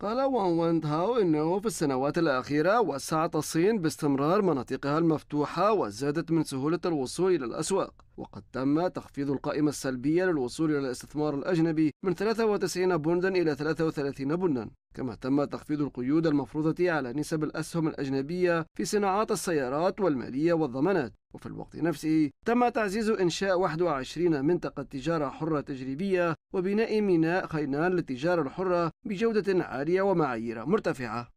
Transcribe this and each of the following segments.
قال وان هاو إنه في السنوات الأخيرة وسعت الصين باستمرار مناطقها المفتوحة وزادت من سهولة الوصول إلى الأسواق وقد تم تخفيض القائمة السلبية للوصول إلى الاستثمار الأجنبي من 93 بندا إلى 33 بندا كما تم تخفيض القيود المفروضة على نسب الأسهم الأجنبية في صناعات السيارات والمالية والضمانات وفي الوقت نفسه تم تعزيز إنشاء 21 منطقة تجارة حرة تجريبية وبناء ميناء خينان للتجارة الحرة بجودة عالية ومعايير مرتفعة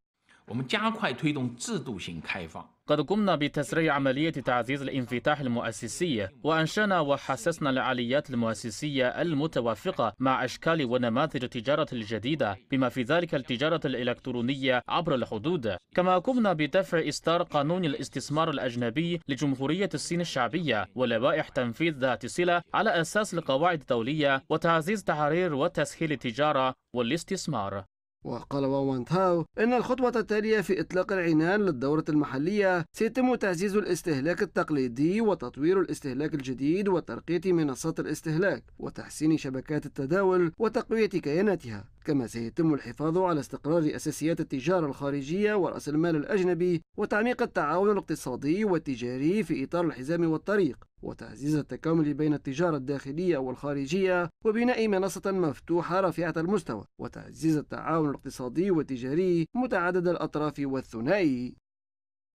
قد قمنا بتسريع عملية تعزيز الانفتاح المؤسسي وأنشأنا وحسسنا الآليات المؤسسية المتوافقة مع أشكال ونماذج التجارة الجديدة بما في ذلك التجارة الإلكترونية عبر الحدود كما قمنا بدفع إصدار قانون الاستثمار الأجنبي لجمهورية الصين الشعبية ولوائح تنفيذ ذات صلة على أساس القواعد الدولية وتعزيز تحرير وتسهيل التجارة والاستثمار وقال واوان تاو إن الخطوة التالية في إطلاق العنان للدورة المحلية سيتم تعزيز الاستهلاك التقليدي وتطوير الاستهلاك الجديد وترقية منصات الاستهلاك وتحسين شبكات التداول وتقوية كياناتها كما سيتم الحفاظ على استقرار أساسيات التجارة الخارجية ورأس المال الأجنبي وتعميق التعاون الاقتصادي والتجاري في إطار الحزام والطريق وتعزيز التكامل بين التجارة الداخلية والخارجية وبناء منصة مفتوحة رفيعة المستوى وتعزيز التعاون الاقتصادي والتجاري متعدد الأطراف والثنائي